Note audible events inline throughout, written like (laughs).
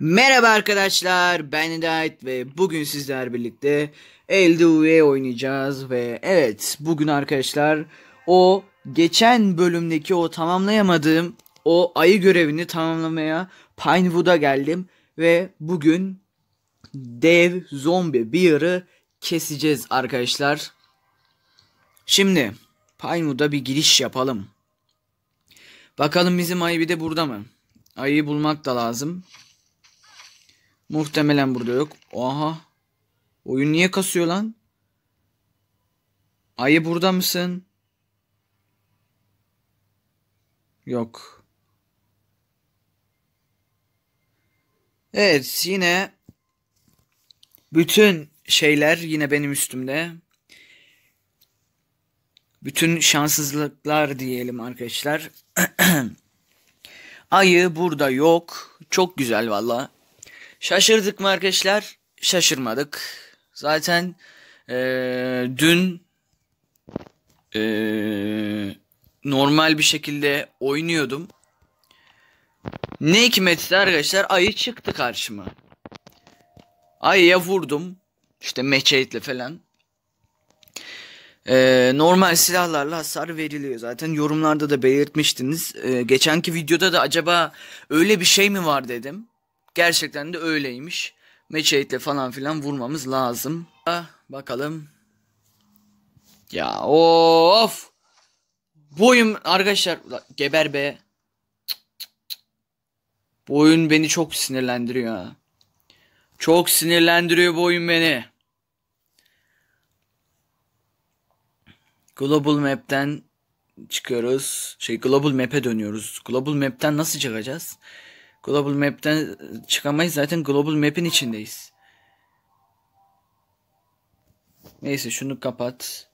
Merhaba arkadaşlar ben Hidayet ve bugün sizler birlikte Elde oynayacağız ve evet bugün arkadaşlar o geçen bölümdeki o tamamlayamadığım o ayı görevini tamamlamaya Pinewood'a geldim ve bugün dev zombi bir keseceğiz arkadaşlar. Şimdi Pinewood'a bir giriş yapalım. Bakalım bizim ayı bir de burada mı? Ayıyı bulmak da lazım. Muhtemelen burada yok. Aha. Oyun niye kasıyor lan? Ayı burada mısın? Yok. Evet yine bütün şeyler yine benim üstümde. Bütün şanssızlıklar diyelim arkadaşlar. (clears throat) Ayı burada yok. Çok güzel valla. Şaşırdık mı arkadaşlar? Şaşırmadık. Zaten ee, dün ee, normal bir şekilde oynuyordum. Ne hikmetse arkadaşlar ayı çıktı karşıma. Ayıya vurdum. İşte meçeyitle falan. Ee, normal silahlarla hasar veriliyor. Zaten yorumlarda da belirtmiştiniz. Ee, geçenki videoda da acaba öyle bir şey mi var dedim. Gerçekten de öyleymiş. Meçeyitle falan filan vurmamız lazım. Ah, bakalım. Ya of. Boyum arkadaşlar geber be. Bu beni çok sinirlendiriyor Çok sinirlendiriyor boyun beni. Global Map'ten çıkıyoruz. Şey Global Map'e dönüyoruz. Global Map'ten nasıl çıkacağız? Global Map'ten çıkamayız zaten Global Map'in içindeyiz. Neyse şunu kapat.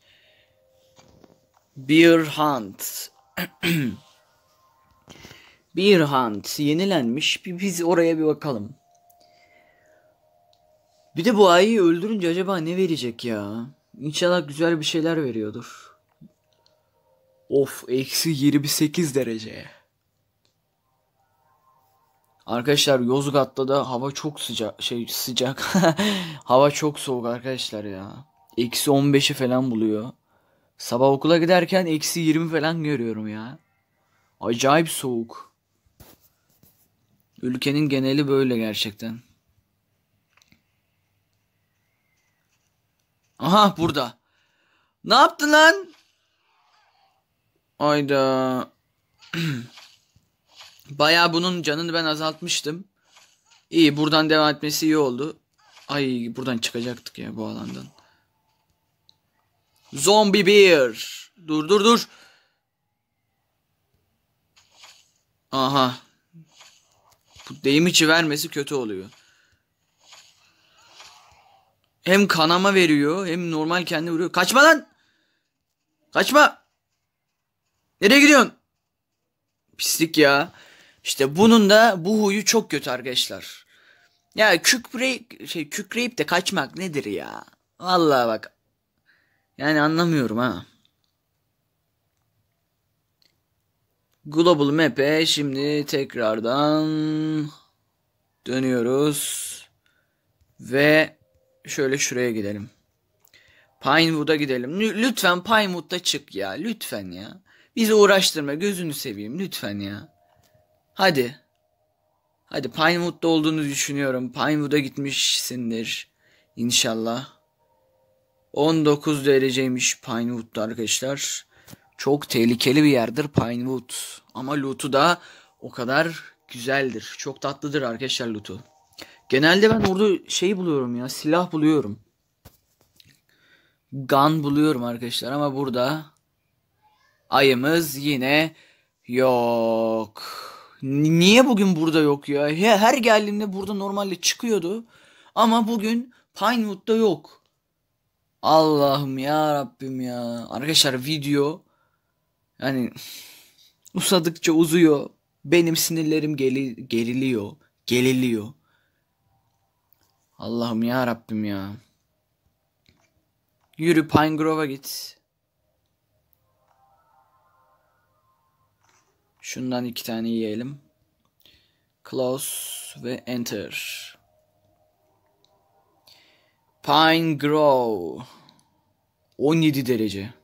Beer Hunt. (clears throat) Beer Hunt yenilenmiş. Bir biz oraya bir bakalım. Bir de bu ayıyı öldürünce acaba ne verecek ya? İnşallah güzel bir şeyler veriyordur. Of eksi 28 derece. Arkadaşlar Yozgat'ta da hava çok sıcak şey sıcak (laughs) hava çok soğuk arkadaşlar ya. Eksi 15'i falan buluyor. Sabah okula giderken eksi 20 falan görüyorum ya. Acayip soğuk. Ülkenin geneli böyle gerçekten. Aha burada. Ne yaptın lan? Ayda. (clears throat) Baya bunun canını ben azaltmıştım. İyi buradan devam etmesi iyi oldu. Ay buradan çıkacaktık ya bu alandan. Zombi bir. Dur dur dur. Aha. Bu deyim içi vermesi kötü oluyor. Hem kanama veriyor hem normal kendi vuruyor. Kaçma lan. Kaçma. Nereye gidiyorsun? Pislik ya. İşte bunun da bu huyu çok kötü arkadaşlar. Ya kükreyip, şey, kükreyip de kaçmak nedir ya? Vallahi bak. Yani anlamıyorum ha. Global Map'e şimdi tekrardan dönüyoruz. Ve şöyle şuraya gidelim. Pinewood'a gidelim. Lütfen Pinewood'da çık ya. Lütfen ya. Bizi uğraştırma. Gözünü seveyim. Lütfen ya. Hadi. Hadi Pinewood'da olduğunu düşünüyorum. Pinewood'a gitmişsindir. İnşallah. 19 dereceymiş Pinewood'da arkadaşlar. Çok tehlikeli bir yerdir Pinewood. Ama loot'u da o kadar güzeldir. Çok tatlıdır arkadaşlar loot'u. Genelde ben orada şey buluyorum ya. Silah buluyorum. Gun buluyorum arkadaşlar ama burada ayımız yine yok. Niye bugün burada yok ya? Her geldiğimde burada normalde çıkıyordu. Ama bugün Pinewood'da yok. Allah'ım ya Rabbim ya. Arkadaşlar video yani usadıkça (laughs) uzuyor. Benim sinirlerim geri, geriliyor. Geliliyor. Allah'ım ya Rabbim ya. Yürü Pine Grove'a git. Şundan iki tane yiyelim. Close ve enter. Pine grow. 17 derece.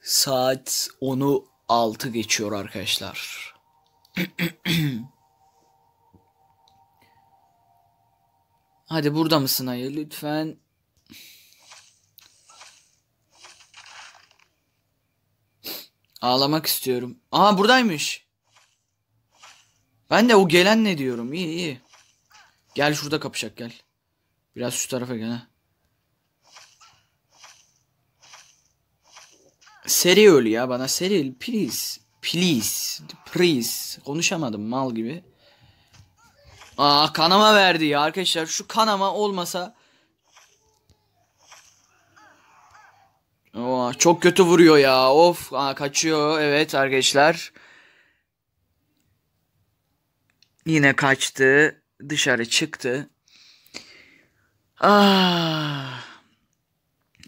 Saat 10'u 6 geçiyor arkadaşlar. (clears throat) Hadi burada mısın ayı lütfen? Ağlamak istiyorum. Aa buradaymış. Ben de o gelen ne diyorum. İyi iyi. Gel şurada kapışak gel. Biraz şu tarafa gel ha. Seri öl ya bana seri please. Please. Please. Konuşamadım mal gibi. Aa kanama verdi ya arkadaşlar. Şu kanama olmasa Oo, çok kötü vuruyor ya. Of Aa, kaçıyor. Evet arkadaşlar. Yine kaçtı. Dışarı çıktı. Ah.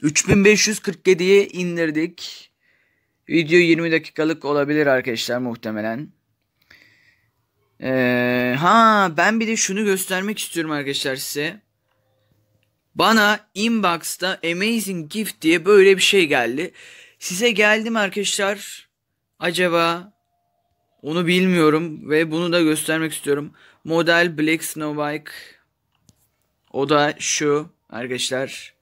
3547'ye indirdik. Video 20 dakikalık olabilir arkadaşlar muhtemelen. Ee, ha ben bir de şunu göstermek istiyorum arkadaşlar size. Bana inbox'ta amazing gift diye böyle bir şey geldi. Size geldim arkadaşlar. Acaba onu bilmiyorum ve bunu da göstermek istiyorum. Model Black Snowbike. O da şu arkadaşlar.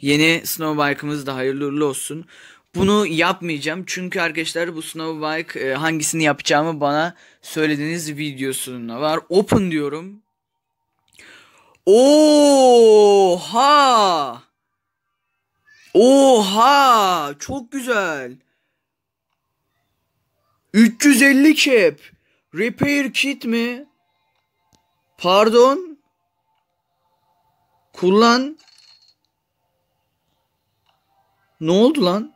Yeni Snowbike'ımız da hayırlı uğurlu olsun. Bunu yapmayacağım çünkü arkadaşlar bu Snowbike e, hangisini yapacağımı bana söylediğiniz videosunda var. Open diyorum. Oha! Oha! Çok güzel. 350 kep. Repair kit mi? Pardon. Kullan. Ne oldu lan?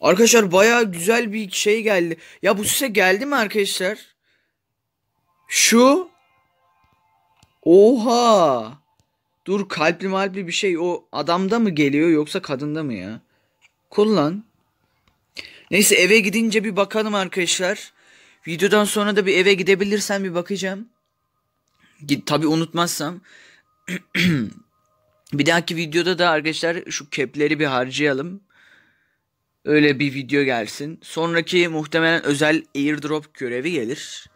Arkadaşlar baya güzel bir şey geldi. Ya bu size geldi mi arkadaşlar? Şu Oha! Dur kalpli malpli bir şey o adamda mı geliyor yoksa kadında mı ya? Kullan. Neyse eve gidince bir bakalım arkadaşlar. Videodan sonra da bir eve gidebilirsem bir bakacağım. Git tabi unutmazsam. (clears throat) bir dahaki videoda da arkadaşlar şu kepleri bir harcayalım. Öyle bir video gelsin. Sonraki muhtemelen özel airdrop görevi gelir.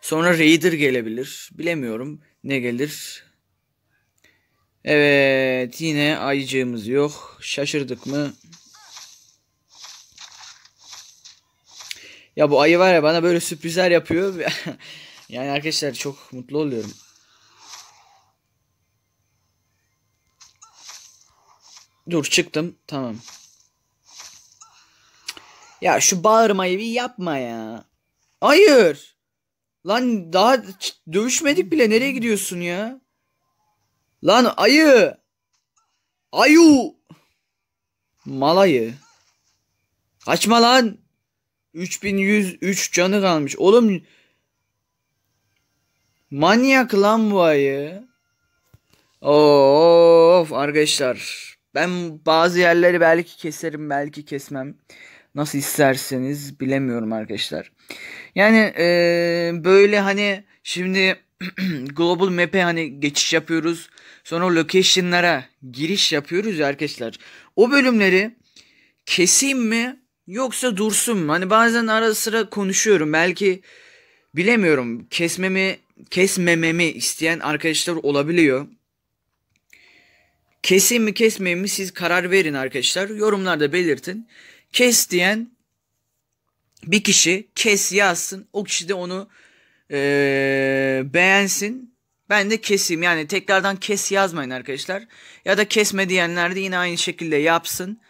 Sonra Raider gelebilir. Bilemiyorum ne gelir? Evet yine ayıcığımız yok. Şaşırdık mı? Ya bu ayı var ya bana böyle sürprizler yapıyor. (laughs) yani arkadaşlar çok mutlu oluyorum. Dur çıktım. Tamam. Ya şu bağırmayı bir yapma ya. Hayır. Lan daha dövüşmedik bile nereye gidiyorsun ya? Lan ayı. Ayu. Malayı. Kaçma lan. 3103 canı kalmış. Oğlum manyak lan bu ayı. Of arkadaşlar. Ben bazı yerleri belki keserim belki kesmem. Nasıl isterseniz bilemiyorum arkadaşlar. Yani ee, böyle hani şimdi (clears throat) global map'e hani geçiş yapıyoruz. Sonra location'lara giriş yapıyoruz ya arkadaşlar. O bölümleri keseyim mi yoksa dursun mu? Hani bazen ara sıra konuşuyorum. Belki bilemiyorum kesmemi kesmememi isteyen arkadaşlar olabiliyor. Keseyim mi kesmeyeyim mi siz karar verin arkadaşlar. Yorumlarda belirtin. Kes diyen bir kişi kes yazsın. O kişi de onu ee, beğensin. Ben de keseyim. Yani tekrardan kes yazmayın arkadaşlar. Ya da kesme diyenler de yine aynı şekilde yapsın.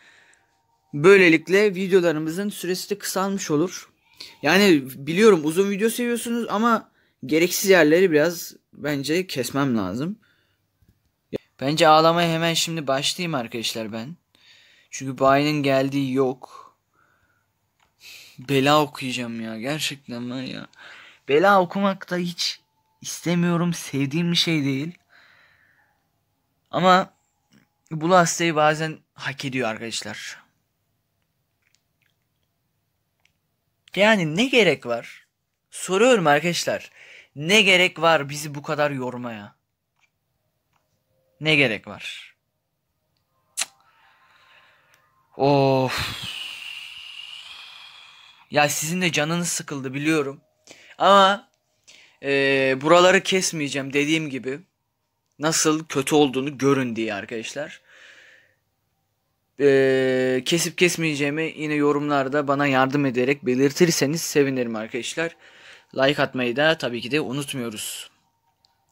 Böylelikle videolarımızın süresi de kısalmış olur. Yani biliyorum uzun video seviyorsunuz ama gereksiz yerleri biraz bence kesmem lazım. Bence ağlamaya hemen şimdi başlayayım arkadaşlar ben. Çünkü Bayi'nin geldiği yok. Bela okuyacağım ya. Gerçekten ben ya. Bela okumak da hiç istemiyorum. Sevdiğim bir şey değil. Ama bu lastiği bazen hak ediyor arkadaşlar. Yani ne gerek var? Soruyorum arkadaşlar. Ne gerek var bizi bu kadar yormaya? Ne gerek var? Of. Ya sizin de canınız sıkıldı biliyorum. Ama e, buraları kesmeyeceğim dediğim gibi. Nasıl kötü olduğunu görün diye arkadaşlar. E, kesip kesmeyeceğimi yine yorumlarda bana yardım ederek belirtirseniz sevinirim arkadaşlar. Like atmayı da tabii ki de unutmuyoruz.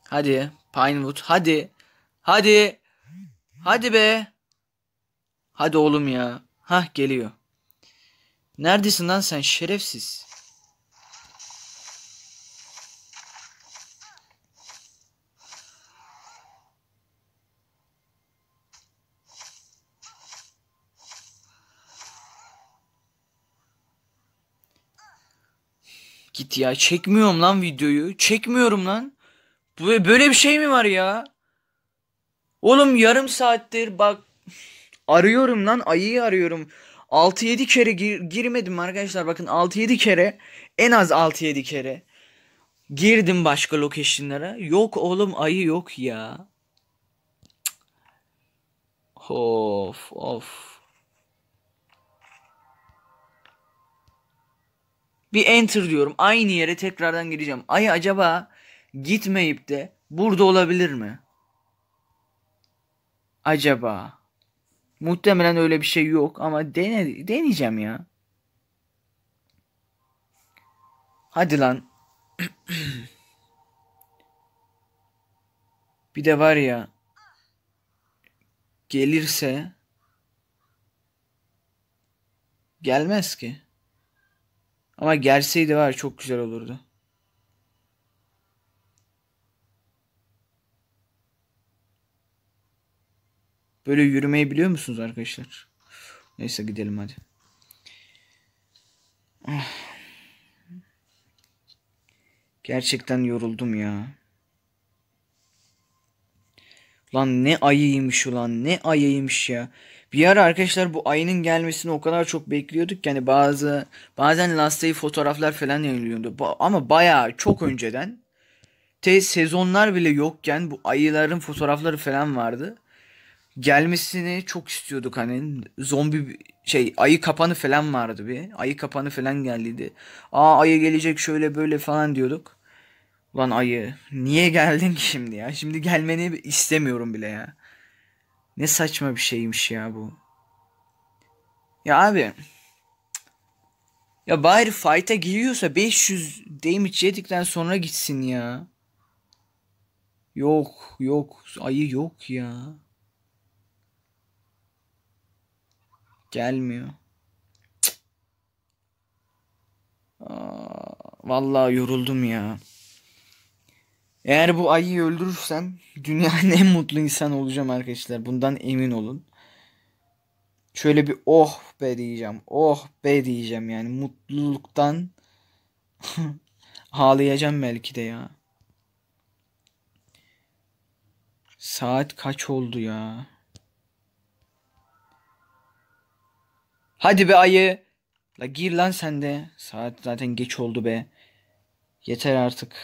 Hadi Pinewood hadi. Hadi. Hadi be. Hadi oğlum ya. Hah geliyor. Neredesin lan sen şerefsiz? Git ya çekmiyorum lan videoyu. Çekmiyorum lan. Böyle bir şey mi var ya? Oğlum yarım saattir bak Arıyorum lan ayıyı arıyorum. 6-7 kere gir girmedim arkadaşlar. Bakın 6-7 kere en az 6-7 kere girdim başka location'lara. Yok oğlum ayı yok ya. Of of. Bir enter diyorum. Aynı yere tekrardan gireceğim. Ay acaba gitmeyip de burada olabilir mi? Acaba? Muhtemelen öyle bir şey yok ama dene, deneyeceğim ya. Hadi lan. (clears throat) bir de var ya. Gelirse. Gelmez ki. Ama gelseydi var çok güzel olurdu. Böyle yürümeyi biliyor musunuz arkadaşlar? Neyse gidelim hadi. Ah. Gerçekten yoruldum ya. Lan ne ayıymış ulan ne ayıymış ya. Bir ara arkadaşlar bu ayının gelmesini o kadar çok bekliyorduk ki hani bazı bazen lastiği fotoğraflar falan yayınlıyordu. Ba ama baya çok önceden te sezonlar bile yokken bu ayıların fotoğrafları falan vardı gelmesini çok istiyorduk hani zombi şey ayı kapanı falan vardı bir. Ayı kapanı falan geldiydi. Aa ayı gelecek şöyle böyle falan diyorduk. Lan ayı niye geldin ki şimdi ya? Şimdi gelmeni istemiyorum bile ya. Ne saçma bir şeymiş ya bu. Ya abi. Ya bari fight'a giriyorsa 500 damage yedikten sonra gitsin ya. Yok yok ayı yok ya. Gelmiyor. Aa, vallahi yoruldum ya. Eğer bu ayıyı öldürürsem dünyanın en mutlu insanı olacağım arkadaşlar. Bundan emin olun. Şöyle bir oh be diyeceğim. Oh be diyeceğim yani. Mutluluktan (laughs) ağlayacağım belki de ya. Saat kaç oldu ya? Hadi be ayı. La gir lan sen de. Saat zaten geç oldu be. Yeter artık.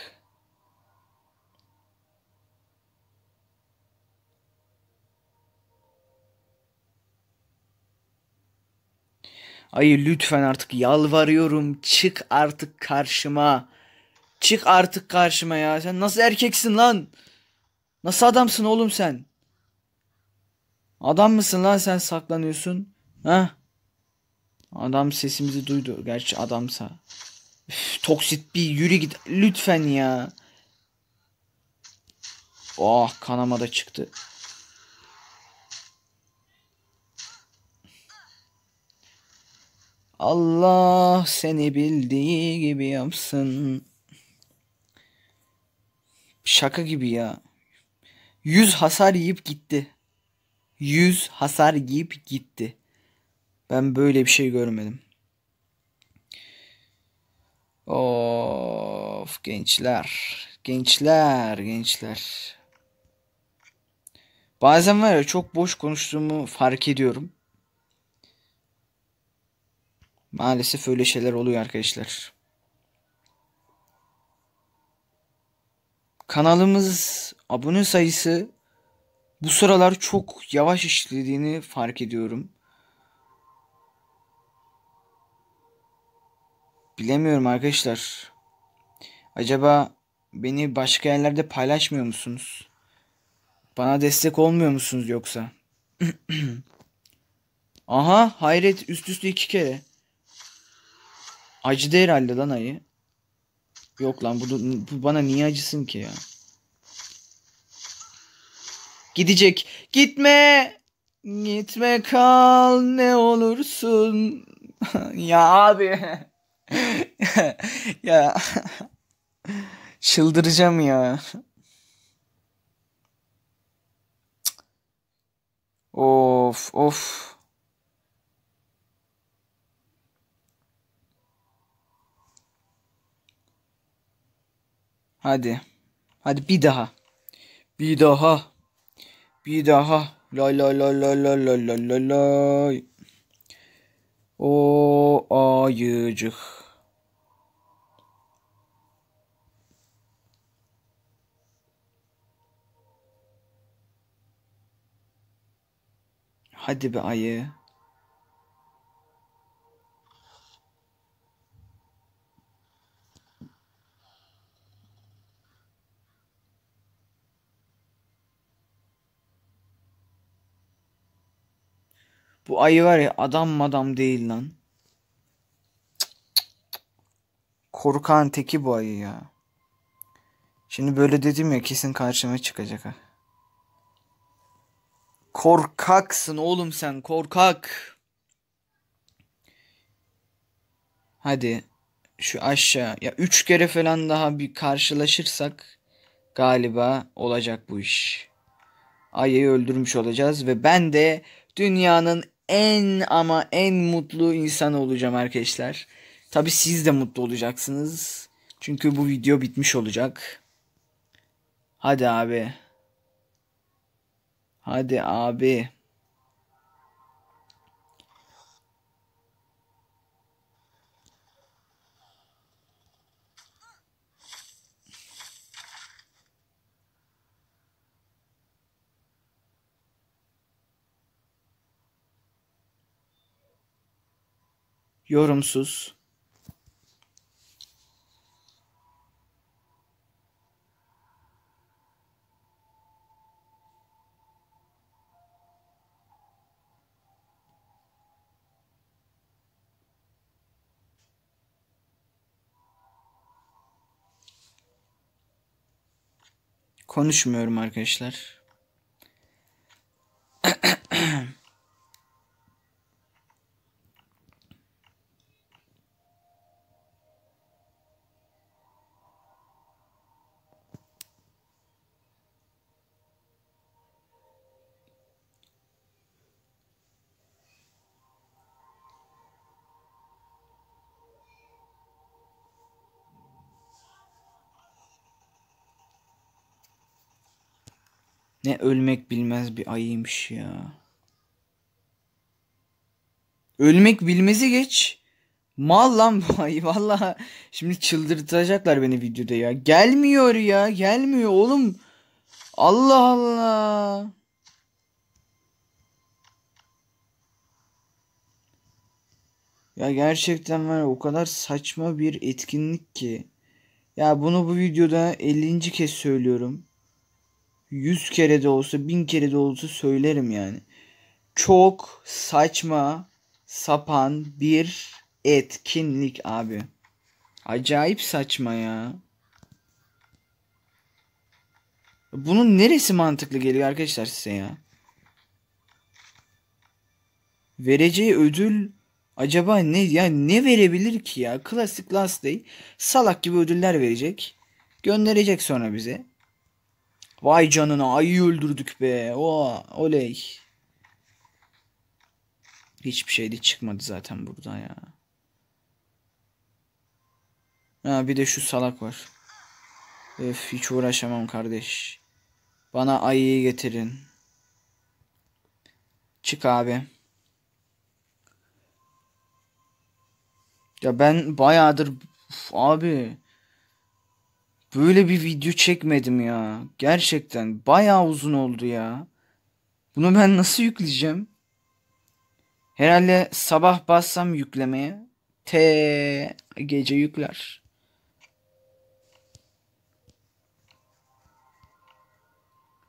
Ayı lütfen artık yalvarıyorum çık artık karşıma. Çık artık karşıma ya. Sen nasıl erkeksin lan? Nasıl adamsın oğlum sen? Adam mısın lan sen saklanıyorsun? Ha? Adam sesimizi duydu. Gerçi adamsa. Üf, toksit bir yürü git. Lütfen ya. Oh kanama da çıktı. Allah seni bildiği gibi yapsın. Şaka gibi ya. Yüz hasar yiyip gitti. Yüz hasar yiyip gitti. Ben böyle bir şey görmedim. Of gençler. Gençler, gençler. Bazen var ya çok boş konuştuğumu fark ediyorum. Maalesef öyle şeyler oluyor arkadaşlar. Kanalımız abone sayısı bu sıralar çok yavaş işlediğini fark ediyorum. Bilemiyorum arkadaşlar. Acaba beni başka yerlerde paylaşmıyor musunuz? Bana destek olmuyor musunuz yoksa? (clears throat) Aha hayret üst üste iki kere. Acıdı herhalde lan ayı. Yok lan bu, bu bana niye acısın ki ya? Gidecek. Gitme. Gitme kal ne olursun. (laughs) ya abi. (laughs) (laughs) ya çıldıracağım ya. Of of. Hadi. Hadi bir daha. Bir daha. Bir daha. la la la la la la la la O ayıcık. Hadi be ayı. Bu ayı var ya adam madam değil lan. Korkan teki bu ayı ya. Şimdi böyle dedim ya kesin karşıma çıkacak ha. Korkaksın oğlum sen korkak. Hadi şu aşağı ya üç kere falan daha bir karşılaşırsak galiba olacak bu iş. Ayıyı öldürmüş olacağız ve ben de dünyanın en ama en mutlu insanı olacağım arkadaşlar. Tabi siz de mutlu olacaksınız. Çünkü bu video bitmiş olacak. Hadi abi. Hadi abi. Yorumsuz konuşmuyorum arkadaşlar. ölmek bilmez bir ayıymış ya. Ölmek bilmezi geç. Mal lan bu (laughs) ayı valla. Şimdi çıldırtacaklar beni videoda ya. Gelmiyor ya gelmiyor oğlum. Allah Allah. Ya gerçekten var o kadar saçma bir etkinlik ki. Ya bunu bu videoda 50. kez söylüyorum yüz kere de olsa bin kere de olsa söylerim yani. Çok saçma sapan bir etkinlik abi. Acayip saçma ya. Bunun neresi mantıklı geliyor arkadaşlar size ya? Vereceği ödül acaba ne ya ne verebilir ki ya? Klasik Last Day salak gibi ödüller verecek. Gönderecek sonra bize. Vay canına ayı öldürdük be. Oha oley. Hiçbir şey de çıkmadı zaten burada ya. Ha bir de şu salak var. Öf hiç uğraşamam kardeş. Bana ayıyı getirin. Çık abi. Ya ben bayağıdır Uf, abi Böyle bir video çekmedim ya. Gerçekten bayağı uzun oldu ya. Bunu ben nasıl yükleyeceğim? Herhalde sabah bassam yüklemeye. T gece yükler.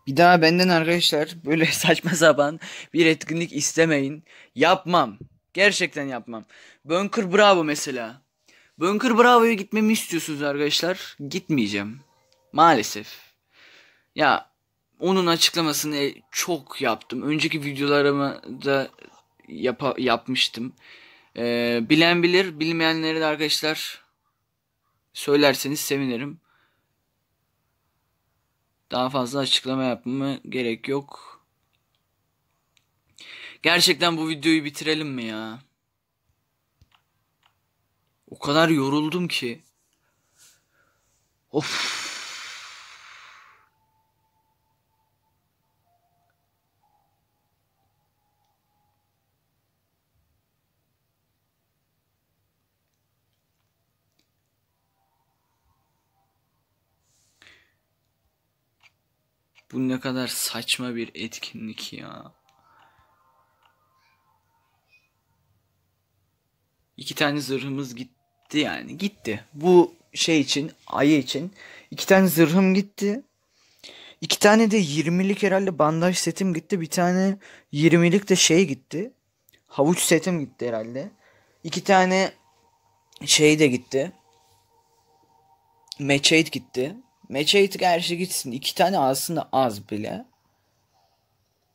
Bir daha benden arkadaşlar böyle (laughs) saçma sapan bir etkinlik istemeyin. Yapmam. Gerçekten yapmam. Bunker bravo mesela. Bunker Bravo'ya gitmemi istiyorsunuz arkadaşlar. Gitmeyeceğim. Maalesef. Ya onun açıklamasını çok yaptım. Önceki videolarımı da yapa, yapmıştım. Ee, bilen bilir, bilmeyenleri de arkadaşlar söylerseniz sevinirim. Daha fazla açıklama yapmama gerek yok. Gerçekten bu videoyu bitirelim mi ya? O kadar yoruldum ki. Of. Bu ne kadar saçma bir etkinlik ya. İki tane zırhımız gitti gitti yani gitti. Bu şey için ayı için iki tane zırhım gitti. İki tane de 20'lik herhalde bandaj setim gitti. Bir tane 20'lik de şey gitti. Havuç setim gitti herhalde. İki tane şey de gitti. Matchade gitti. Matchade gerçi gitsin. İki tane aslında az bile.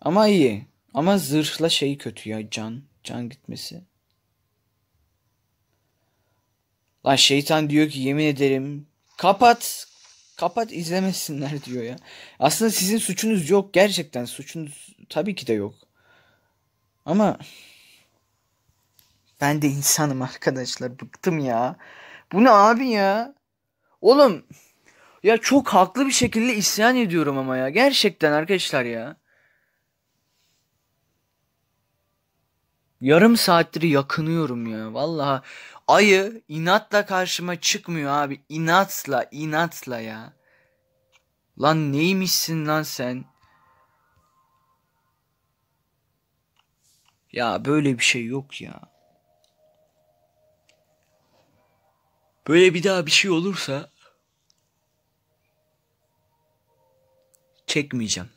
Ama iyi. Ama zırhla şey kötü ya can. Can gitmesi. Lan şeytan diyor ki yemin ederim kapat kapat izlemesinler diyor ya. Aslında sizin suçunuz yok gerçekten suçunuz tabii ki de yok. Ama ben de insanım arkadaşlar bıktım ya. Bu ne abi ya? Oğlum ya çok haklı bir şekilde isyan ediyorum ama ya. Gerçekten arkadaşlar ya. Yarım saattir yakınıyorum ya. Vallahi ayı inatla karşıma çıkmıyor abi. İnatla, inatla ya. Lan neymişsin lan sen? Ya böyle bir şey yok ya. Böyle bir daha bir şey olursa çekmeyeceğim.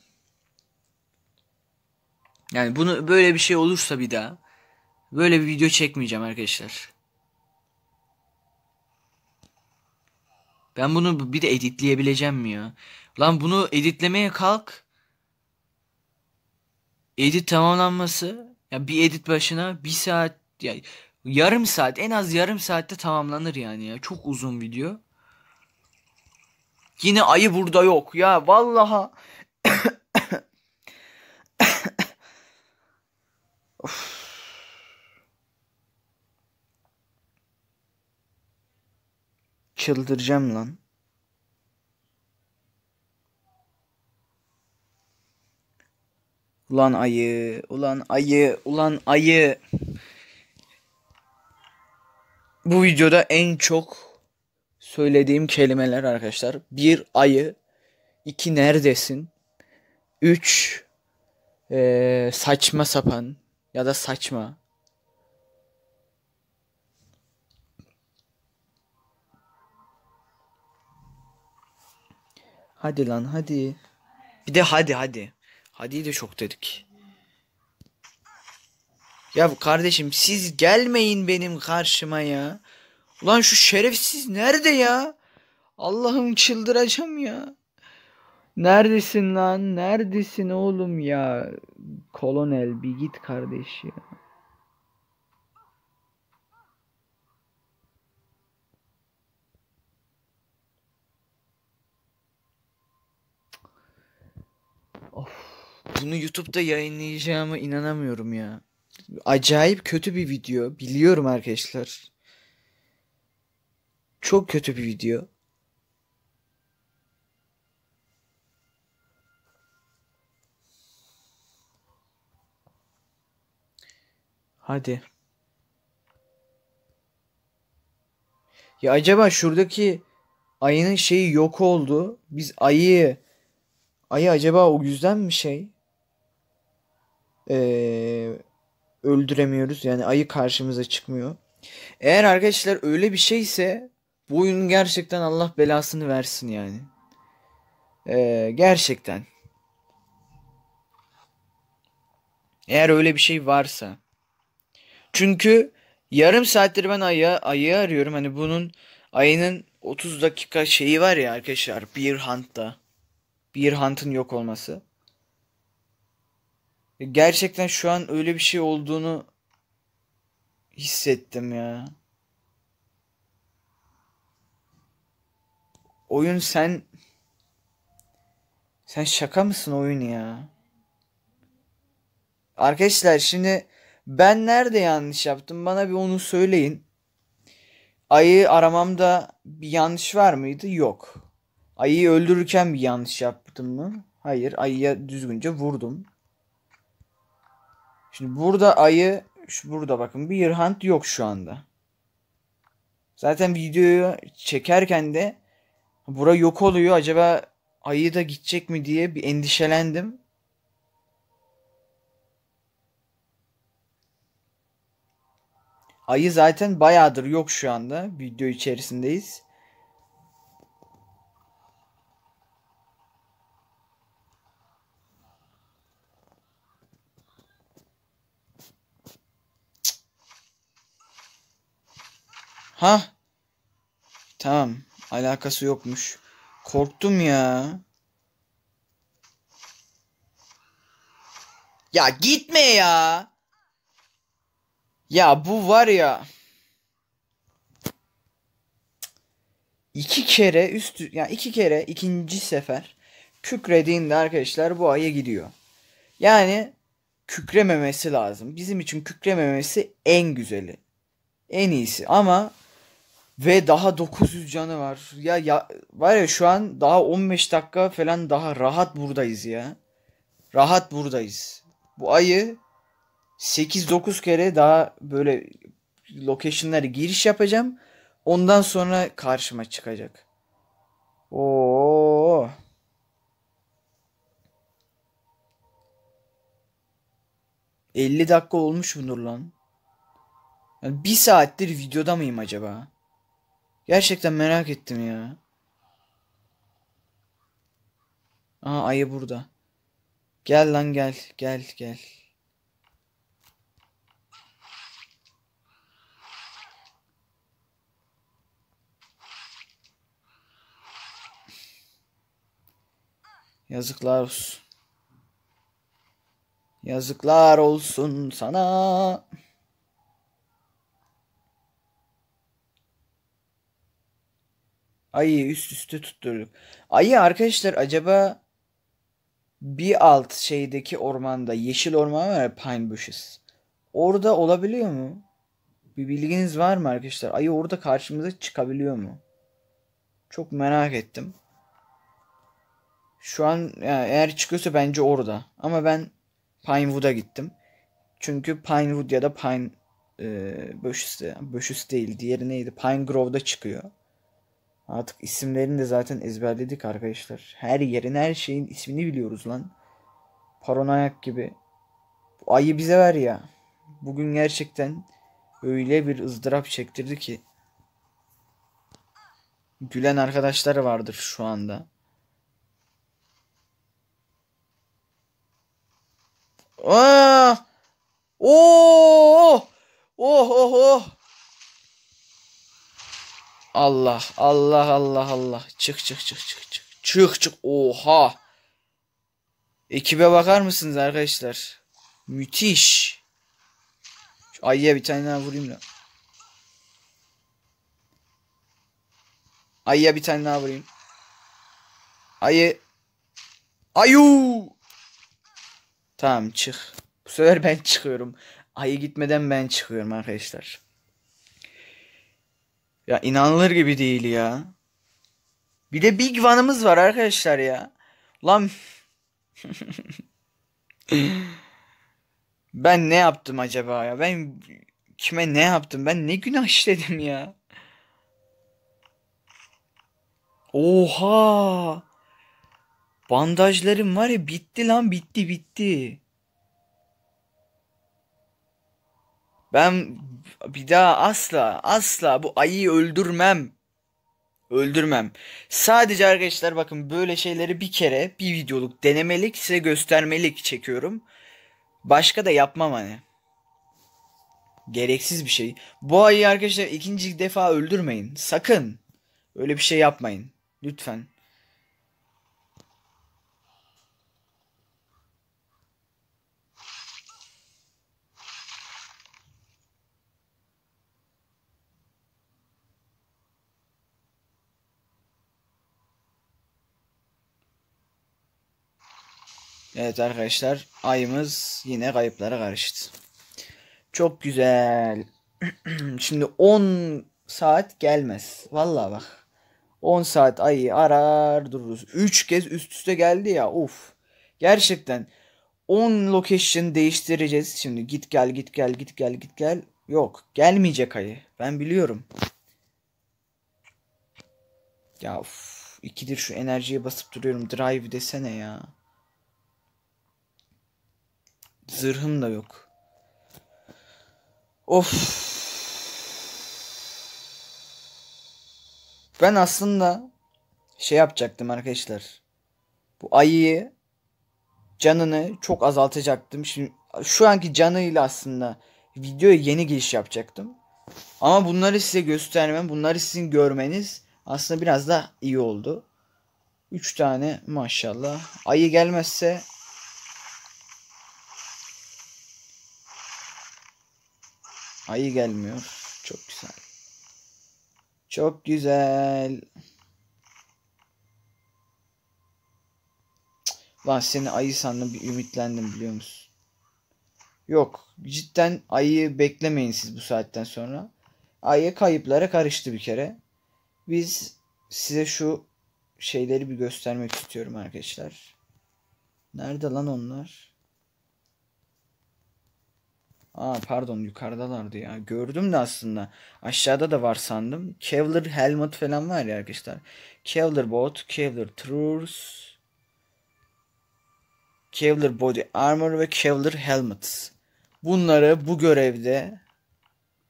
Yani bunu böyle bir şey olursa bir daha Böyle bir video çekmeyeceğim arkadaşlar. Ben bunu bir de editleyebileceğim mi ya? Lan bunu editlemeye kalk. Edit tamamlanması. Ya bir edit başına bir saat. Ya yarım saat en az yarım saatte tamamlanır yani ya. Çok uzun video. Yine ayı burada yok ya vallaha. (coughs) of. çıldıracağım lan. Ulan ayı, ulan ayı, ulan ayı. Bu videoda en çok söylediğim kelimeler arkadaşlar. Bir ayı, iki neredesin, üç ee, saçma sapan ya da saçma Hadi lan hadi. Bir de hadi hadi. Hadi de çok dedik. Ya kardeşim siz gelmeyin benim karşıma ya. Ulan şu şerefsiz nerede ya? Allah'ım çıldıracağım ya. Neredesin lan? Neredesin oğlum ya? Kolonel bir git kardeş ya. Bunu YouTube'da yayınlayacağımı inanamıyorum ya. Acayip kötü bir video. Biliyorum arkadaşlar. Çok kötü bir video. Hadi. Ya acaba şuradaki ayının şeyi yok oldu. Biz ayı ayı acaba o yüzden mi şey? e, öldüremiyoruz. Yani ayı karşımıza çıkmıyor. Eğer arkadaşlar öyle bir şeyse bu oyunun gerçekten Allah belasını versin yani. Ee, gerçekten. Eğer öyle bir şey varsa. Çünkü yarım saattir ben ayı, ayı arıyorum. Hani bunun ayının 30 dakika şeyi var ya arkadaşlar. Beer Hunt'ta. bir Hunt'ın yok olması. Gerçekten şu an öyle bir şey olduğunu hissettim ya. Oyun sen sen şaka mısın oyun ya? Arkadaşlar şimdi ben nerede yanlış yaptım? Bana bir onu söyleyin. Ayı aramamda bir yanlış var mıydı? Yok. Ayıyı öldürürken bir yanlış yaptım mı? Hayır. Ayıya düzgünce vurdum. Şimdi burada ayı şu burada bakın bir hunt yok şu anda. Zaten videoyu çekerken de bura yok oluyor. Acaba ayı da gidecek mi diye bir endişelendim. Ayı zaten bayağıdır yok şu anda. Video içerisindeyiz. Ha? Tamam. Alakası yokmuş. Korktum ya. Ya gitme ya. Ya bu var ya. İki kere üst ya yani iki kere ikinci sefer kükrediğinde arkadaşlar bu aya gidiyor. Yani kükrememesi lazım. Bizim için kükrememesi en güzeli. En iyisi ama ve daha 900 canı var. Ya, ya var ya şu an daha 15 dakika falan daha rahat buradayız ya. Rahat buradayız. Bu ayı 8-9 kere daha böyle location'lara giriş yapacağım. Ondan sonra karşıma çıkacak. Oo. ...50 dakika olmuş mudur lan? Yani bir saattir videoda mıyım acaba? Gerçekten merak ettim ya. Aa ayı burada. Gel lan gel gel gel. Yazıklar olsun. Yazıklar olsun sana. Ayı üst üste tutturduk. Ayı arkadaşlar acaba bir alt şeydeki ormanda yeşil orman var ya Pine Bushes. Orada olabiliyor mu? Bir bilginiz var mı arkadaşlar? Ayı orada karşımıza çıkabiliyor mu? Çok merak ettim. Şu an yani eğer çıkıyorsa bence orada. Ama ben Pinewood'a gittim. Çünkü Pinewood ya da Pine e, Bushes, Bushes değil. Diğeri neydi? Pine Grove'da çıkıyor. Artık isimlerini de zaten ezberledik arkadaşlar. Her yerin her şeyin ismini biliyoruz lan. Paranoyak gibi. Bu ayı bize ver ya. Bugün gerçekten öyle bir ızdırap çektirdi ki. Gülen arkadaşlar vardır şu anda. Aa! Ah! Oo! Oh oh oh! oh! Allah Allah Allah Allah. Çık çık çık çık çık. Çık çık. Oha. Ekibe bakar mısınız arkadaşlar? Müthiş. Şu ayıya bir tane daha vurayım da. Ayıya bir tane daha vurayım. Ayı. Ayu. Tamam çık. Bu sefer ben çıkıyorum. Ayı gitmeden ben çıkıyorum arkadaşlar. Ya inanılır gibi değil ya. Bir de Big Van'ımız var arkadaşlar ya. Lan (laughs) ben ne yaptım acaba ya? Ben kime ne yaptım? Ben ne günah işledim ya? Oha! Bandajlarım var ya bitti lan bitti bitti. Ben bir daha asla asla bu ayıyı öldürmem. Öldürmem. Sadece arkadaşlar bakın böyle şeyleri bir kere bir videoluk denemelik size göstermelik çekiyorum. Başka da yapmam hani. Gereksiz bir şey. Bu ayıyı arkadaşlar ikinci defa öldürmeyin. Sakın. Öyle bir şey yapmayın. Lütfen. Evet arkadaşlar ayımız yine kayıplara karıştı. Çok güzel. (clears throat) Şimdi 10 saat gelmez. Vallahi bak. 10 saat ayı arar dururuz. 3 kez üst üste geldi ya. Uf. Gerçekten 10 location değiştireceğiz. Şimdi git gel git gel git gel git gel. Yok gelmeyecek ayı. Ben biliyorum. Ya uf, İkidir şu enerjiye basıp duruyorum. Drive desene ya. Zırhım da yok. Of. Ben aslında şey yapacaktım arkadaşlar. Bu ayıyı canını çok azaltacaktım. Şimdi şu anki canıyla aslında videoya yeni giriş yapacaktım. Ama bunları size göstermem, bunları sizin görmeniz aslında biraz da iyi oldu. 3 tane maşallah. Ayı gelmezse Ayı gelmiyor. Çok güzel. Çok güzel. Lan seni ayı sandım bir ümitlendim biliyor musun? Yok. Cidden ayı beklemeyin siz bu saatten sonra. Ayı kayıplara karıştı bir kere. Biz size şu şeyleri bir göstermek istiyorum arkadaşlar. Nerede lan onlar? Aa pardon yukarıdalardı ya. Gördüm de aslında. Aşağıda da var sandım. Kevlar helmet falan var ya arkadaşlar. Kevlar bot, Kevlar trurs, Kevlar body armor ve Kevlar helmet. Bunları bu görevde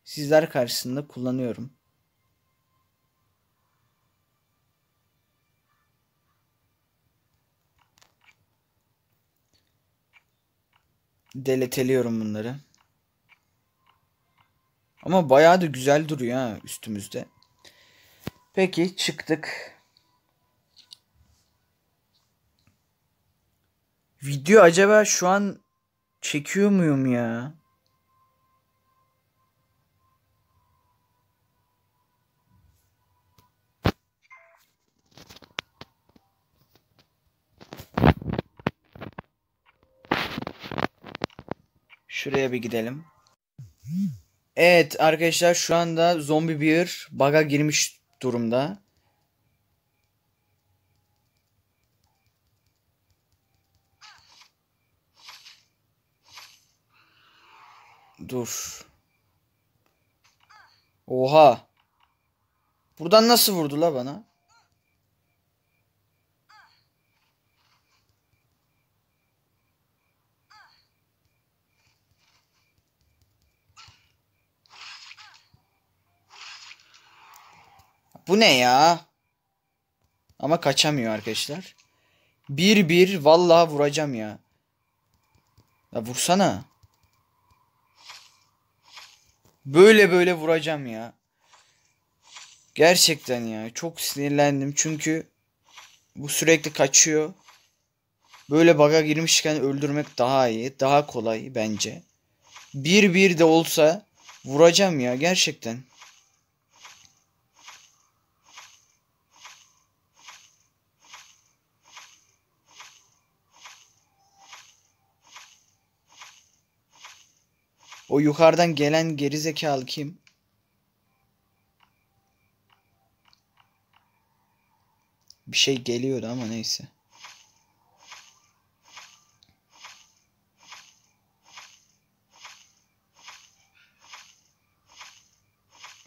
sizler karşısında kullanıyorum. Deleteliyorum bunları. Ama bayağı da güzel duruyor ha üstümüzde. Peki çıktık. Video acaba şu an çekiyor muyum ya? Şuraya bir gidelim. Evet arkadaşlar şu anda zombi bir baga girmiş durumda. Dur. Oha. Buradan nasıl vurdu la bana? bu ne ya? Ama kaçamıyor arkadaşlar. Bir bir vallahi vuracağım ya. Ya vursana. Böyle böyle vuracağım ya. Gerçekten ya çok sinirlendim çünkü bu sürekli kaçıyor. Böyle baga girmişken öldürmek daha iyi, daha kolay bence. Bir bir de olsa vuracağım ya gerçekten. O yukarıdan gelen geri zekalı kim? Bir şey geliyordu ama neyse.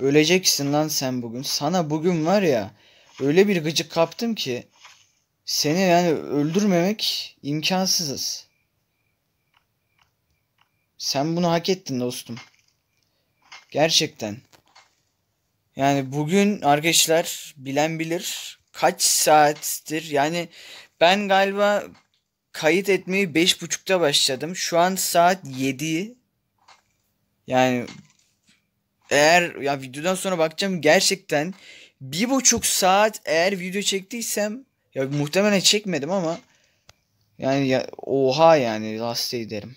Öleceksin lan sen bugün. Sana bugün var ya öyle bir gıcık kaptım ki seni yani öldürmemek imkansızız. Sen bunu hak ettin dostum. Gerçekten. Yani bugün arkadaşlar bilen bilir kaç saattir. Yani ben galiba kayıt etmeyi 5.30'da başladım. Şu an saat 7. Yani eğer ya videodan sonra bakacağım gerçekten bir buçuk saat eğer video çektiysem ya muhtemelen çekmedim ama yani ya, oha yani last derim.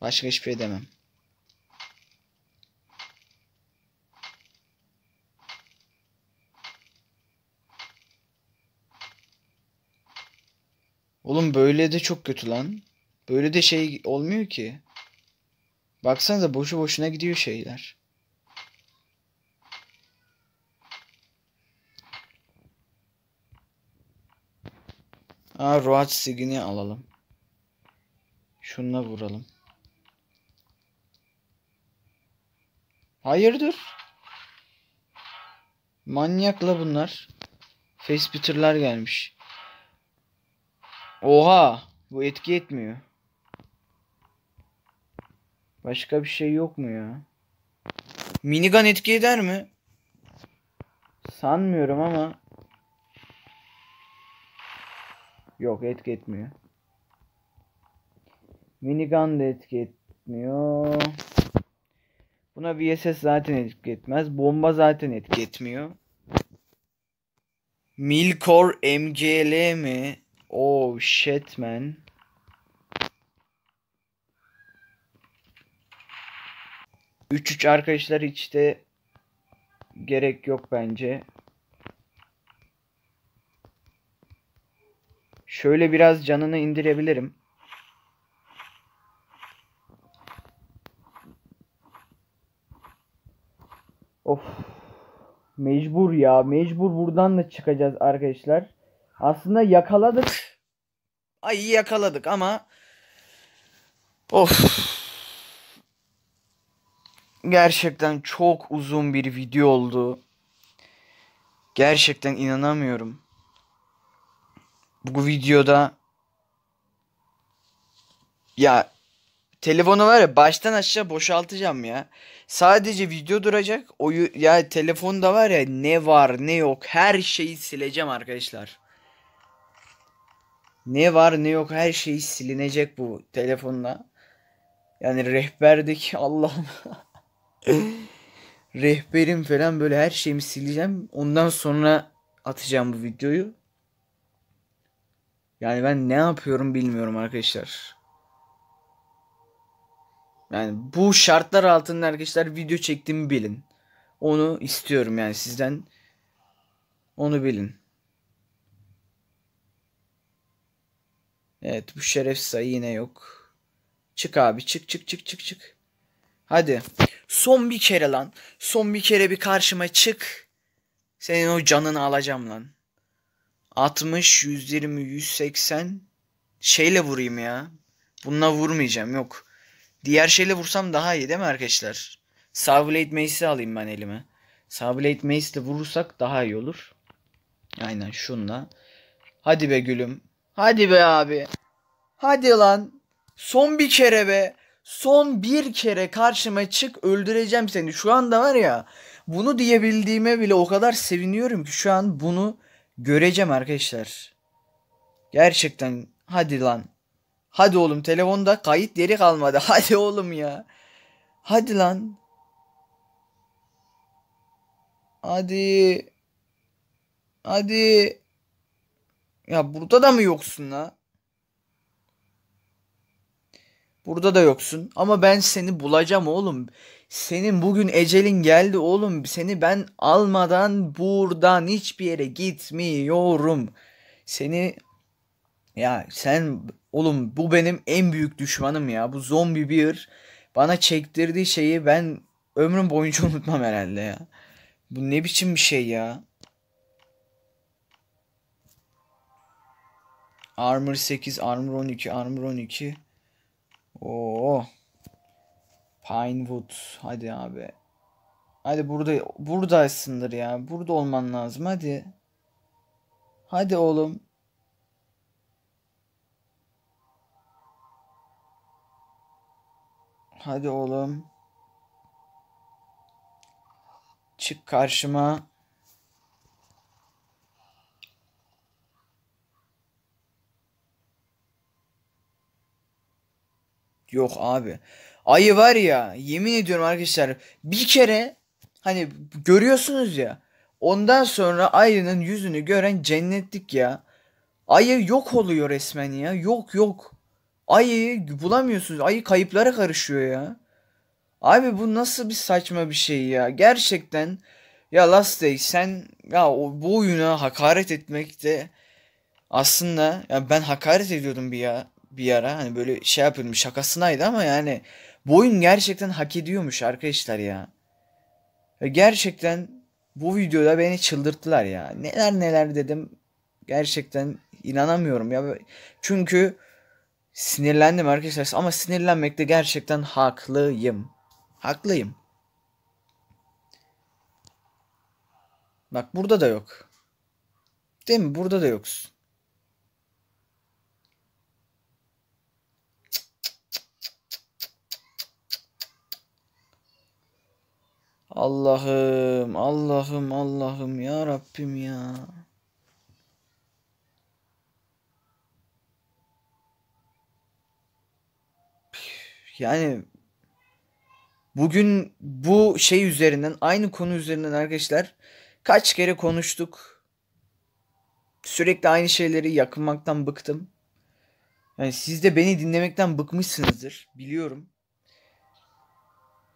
Başka hiçbir şey demem. Oğlum böyle de çok kötü lan. Böyle de şey olmuyor ki. Baksanıza boşu boşuna gidiyor şeyler. Aa Roach Sigini alalım. Şununla vuralım. Hayırdır? Manyakla bunlar. Facebitir'lar gelmiş. Oha. Bu etki etmiyor. Başka bir şey yok mu ya? Minigun etki eder mi? Sanmıyorum ama. Yok etki etmiyor. Minigun da etki etmiyor. Buna VSS zaten etki etmez. Bomba zaten etki etmiyor. Milkor MGL mi? Oh shit man. Üç üç arkadaşlar hiç de gerek yok bence. Şöyle biraz canını indirebilirim. Of. Mecbur ya. Mecbur buradan da çıkacağız arkadaşlar. Aslında yakaladık. Ay yakaladık ama of gerçekten çok uzun bir video oldu. Gerçekten inanamıyorum. Bu videoda ya telefonu var ya baştan aşağı boşaltacağım ya. Sadece video duracak. O ya telefonda var ya ne var ne yok her şeyi sileceğim arkadaşlar. Ne var ne yok her şey silinecek bu telefonla. Yani rehberdeki (laughs) Allah'ım. Rehberim falan böyle her şeyimi sileceğim. Ondan sonra atacağım bu videoyu. Yani ben ne yapıyorum bilmiyorum arkadaşlar. Yani bu şartlar altında arkadaşlar video çektiğimi bilin. Onu istiyorum yani sizden. Onu bilin. Evet bu şeref sayı yine yok. Çık abi çık çık çık çık çık. Hadi. Son bir kere lan. Son bir kere bir karşıma çık. Senin o canını alacağım lan. 60, 120, 180 şeyle vurayım ya. Bununla vurmayacağım yok. Diğer şeyle vursam daha iyi değil mi arkadaşlar? Sawblade Mace'i alayım ben elime. Sawblade Mace'le vurursak daha iyi olur. Aynen şunla. Hadi be gülüm. Hadi be abi. Hadi lan. Son bir kere be. Son bir kere karşıma çık öldüreceğim seni. Şu anda var ya bunu diyebildiğime bile o kadar seviniyorum ki şu an bunu göreceğim arkadaşlar. Gerçekten hadi lan. Hadi oğlum telefonda kayıt yeri kalmadı. (laughs) Hadi oğlum ya. Hadi lan. Hadi. Hadi. Ya burada da mı yoksun la? Burada da yoksun. Ama ben seni bulacağım oğlum. Senin bugün ecelin geldi oğlum. Seni ben almadan buradan hiçbir yere gitmiyorum. Seni ya sen Oğlum bu benim en büyük düşmanım ya. Bu zombi bir bana çektirdiği şeyi ben ömrüm boyunca (laughs) unutmam herhalde ya. Bu ne biçim bir şey ya? Armor 8, Armor 12, Armor 12. Oo. Pinewood. Hadi abi. Hadi burada buradaysındır ya. Burada olman lazım hadi. Hadi oğlum. Hadi oğlum. Çık karşıma. Yok abi. Ayı var ya yemin ediyorum arkadaşlar bir kere hani görüyorsunuz ya ondan sonra ayının yüzünü gören cennetlik ya. Ayı yok oluyor resmen ya. Yok yok. Ayı bulamıyorsunuz. Ayı kayıplara karışıyor ya. Abi bu nasıl bir saçma bir şey ya. Gerçekten ya Last Day sen ya bu oyuna hakaret etmek de aslında ya ben hakaret ediyordum bir ya bir ara hani böyle şey yapıyordum şakasınaydı ama yani bu oyun gerçekten hak ediyormuş arkadaşlar ya. ya gerçekten bu videoda beni çıldırttılar ya. Neler neler dedim. Gerçekten inanamıyorum ya. Çünkü Sinirlendim arkadaşlar ama sinirlenmekte gerçekten haklıyım. Haklıyım. Bak burada da yok. Değil mi? Burada da yoksun. Allah'ım, Allah'ım, Allah'ım ya Rabbim ya. Yani bugün bu şey üzerinden aynı konu üzerinden arkadaşlar kaç kere konuştuk. Sürekli aynı şeyleri yakınmaktan bıktım. Yani siz de beni dinlemekten bıkmışsınızdır biliyorum.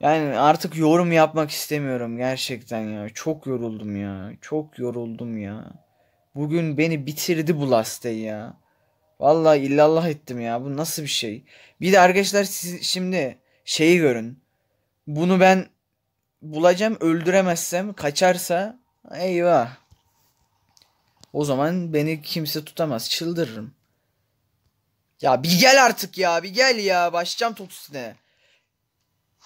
Yani artık yorum yapmak istemiyorum gerçekten ya. Çok yoruldum ya. Çok yoruldum ya. Bugün beni bitirdi bu laste ya. Vallahi illallah ettim ya. Bu nasıl bir şey? Bir de arkadaşlar siz şimdi şeyi görün. Bunu ben bulacağım öldüremezsem kaçarsa eyvah. O zaman beni kimse tutamaz. Çıldırırım. Ya bir gel artık ya. Bir gel ya. Başlayacağım top üstüne.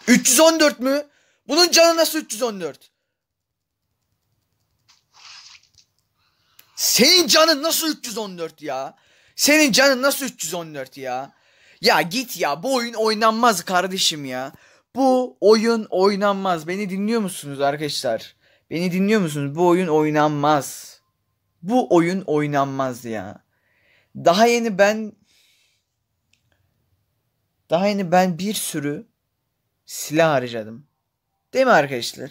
314 mü? Bunun canı nasıl 314? Senin canın nasıl 314 ya? Senin canın nasıl 314 ya? Ya git ya bu oyun oynanmaz kardeşim ya. Bu oyun oynanmaz. Beni dinliyor musunuz arkadaşlar? Beni dinliyor musunuz? Bu oyun oynanmaz. Bu oyun oynanmaz ya. Daha yeni ben daha yeni ben bir sürü silah harcadım. Değil mi arkadaşlar? Ya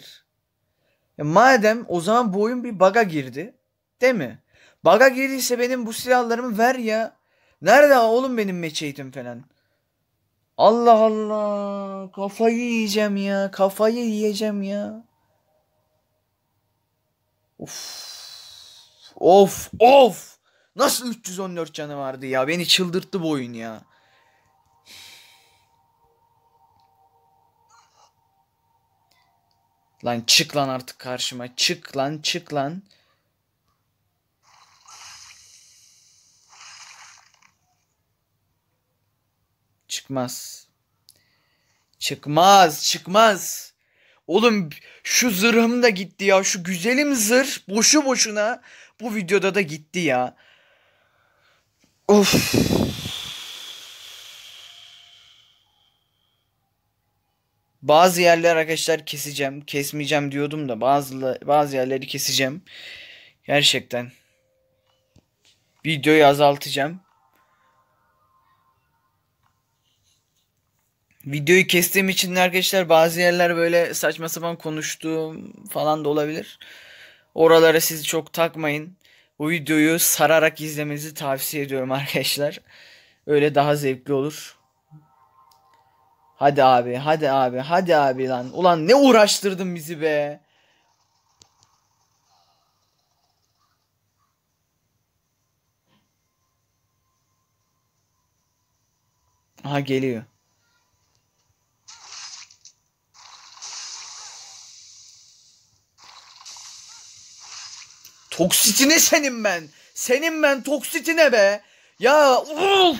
e madem o zaman bu oyun bir baga girdi. Değil mi? Baga gelirse benim bu silahlarımı ver ya. Nerede oğlum benim meçeyitim falan. Allah Allah. Kafayı yiyeceğim ya. Kafayı yiyeceğim ya. Of. Of. Of. Nasıl 314 canı vardı ya. Beni çıldırttı bu oyun ya. Lan çık lan artık karşıma. Çık lan çık lan. çıkmaz. Çıkmaz, çıkmaz. Oğlum şu zırhım da gitti ya. Şu güzelim zırh boşu boşuna bu videoda da gitti ya. Of. Bazı yerler arkadaşlar keseceğim. Kesmeyeceğim diyordum da bazı bazı yerleri keseceğim. Gerçekten. Videoyu azaltacağım. Videoyu kestiğim için arkadaşlar bazı yerler böyle saçma sapan konuştuğum falan da olabilir. Oralara sizi çok takmayın. Bu videoyu sararak izlemenizi tavsiye ediyorum arkadaşlar. Öyle daha zevkli olur. Hadi abi, hadi abi, hadi abi lan. Ulan ne uğraştırdın bizi be. Aha geliyor. Toksitine senin ben. Senin ben toksitine be. Ya uf.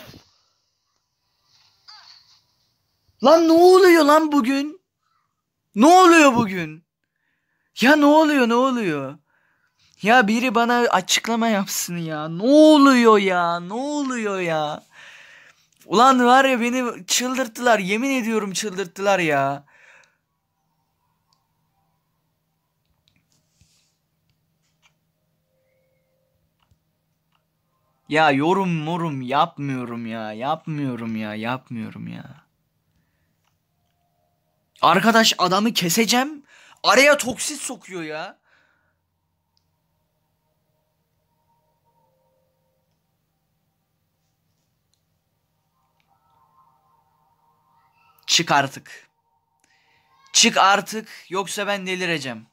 Lan ne oluyor lan bugün? Ne oluyor bugün? Ya ne oluyor ne oluyor? Ya biri bana açıklama yapsın ya. Ne oluyor ya? Ne oluyor ya? Ulan var ya beni çıldırttılar. Yemin ediyorum çıldırttılar ya. Ya yorum morum yapmıyorum ya. Yapmıyorum ya. Yapmıyorum ya. Arkadaş adamı keseceğim. Araya toksit sokuyor ya. Çık artık. Çık artık yoksa ben delireceğim.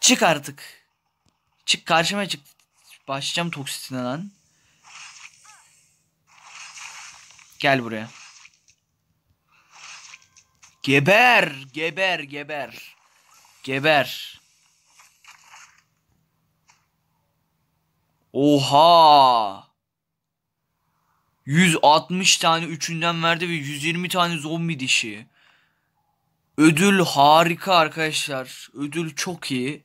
Çık artık. Çık karşıma çık. Başlayacağım toksitine lan. Gel buraya. Geber, geber, geber. Geber. Oha. 160 tane üçünden verdi ve 120 tane zombi dişi. Ödül harika arkadaşlar. Ödül çok iyi.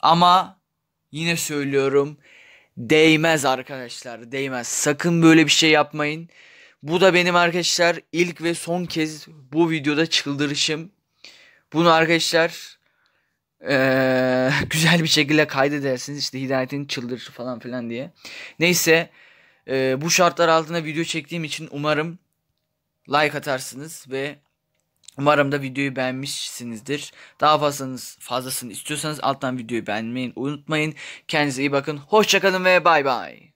Ama yine söylüyorum değmez arkadaşlar değmez. Sakın böyle bir şey yapmayın. Bu da benim arkadaşlar ilk ve son kez bu videoda çıldırışım. Bunu arkadaşlar ee, (laughs) güzel bir şekilde kaydedersiniz. İşte hidayetin çıldırışı falan filan diye. Neyse e, bu şartlar altında video çektiğim için umarım like atarsınız ve umarım da videoyu beğenmişsinizdir. Daha fazlanız fazlasını istiyorsanız alttan videoyu beğenmeyi unutmayın. Kendinize iyi bakın. Hoşçakalın ve bay bay.